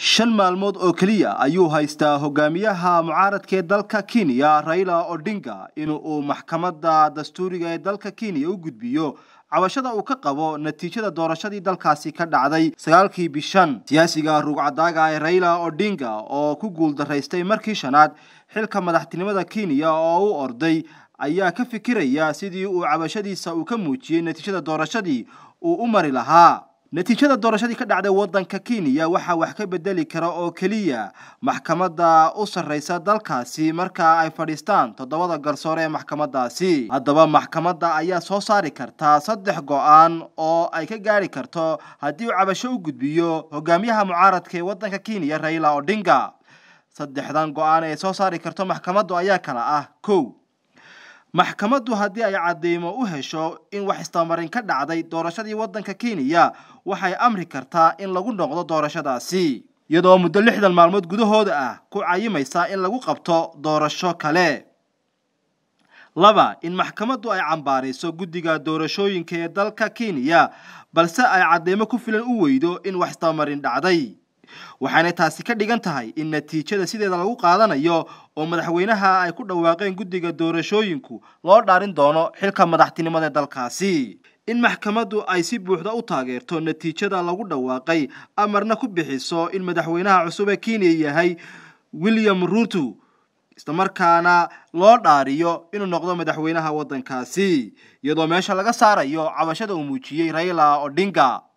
shan maalmood oo keliya ayuu haystaa hogaamiyaha mucaaradkaee dalka kenya raila odinga in uu maxkamadda dastuuriga ee dalka kenya u gudbiyo cabashada uu ka qabo natiijada doorashadii dalkaasi ka dhacday sagaalkii bishan siyaasiga ruugcadaaga ee raila odinga oo ku guuldaraystay markii shanaad xilka madaxtinimada kenya oo u orday ayaa ka fikiraya sidii uu cabashadiisa uu ka muujiyey natiijada doorashadii uu u mari lahaa natiijada doorashadii ka dhacday waddanka kenya waxaa wax ka bedeli kara oo keliya maxkamadda u sarreysa dalkaasi marka ay fadhiistaan toddobada garsoore ee maxkamadaasi haddaba maxkamadda ayaa soo saari karta saddex go-aan oo ay ka gaari karto haddii uu cabasho u gudbiyo hogaamiyaha mucaaradka ee waddanka kenya raila odhinga saddexdan go'aan aan ee soo saari karto maxkamaddu ayaa kala ah kow maxkamaddu haddii ay caddeymo u hesho in wax istamarin ka dhacday doorashadii waddanka kenya waxay amri kartaa in lagu noqdo doorashadaasi iyadoo muddo lixdan maalmood gudahooda ah ku cayimaysa in lagu qabto doorasho kale laba in maxkamaddu ay cambaarayso guddiga doorashooyinka ee dalka kenya balse ay cadeymo ku filan u weydo in wax istamarin dhacday waxaanay taasi ka dhigan tahay in natiijada sideeda lagu qaadanayo oo madaxweynaha ay ku dhawaaqeen guddiga doorashooyinku loo dhaarin doono xilka madaxtinimada dalkaasi in maxkamaddu ay si buuxda u taageerto natiijada lagu dhawaaqay amarna ku bixiso in madaxweynaha cusub ee kenya yahay william ruutu islamarkaana loo dhaariyo inuu noqdo madaxweynaha waddankaasi iyadoo meesha laga saarayo cabashada uu muujiyey rayla odinga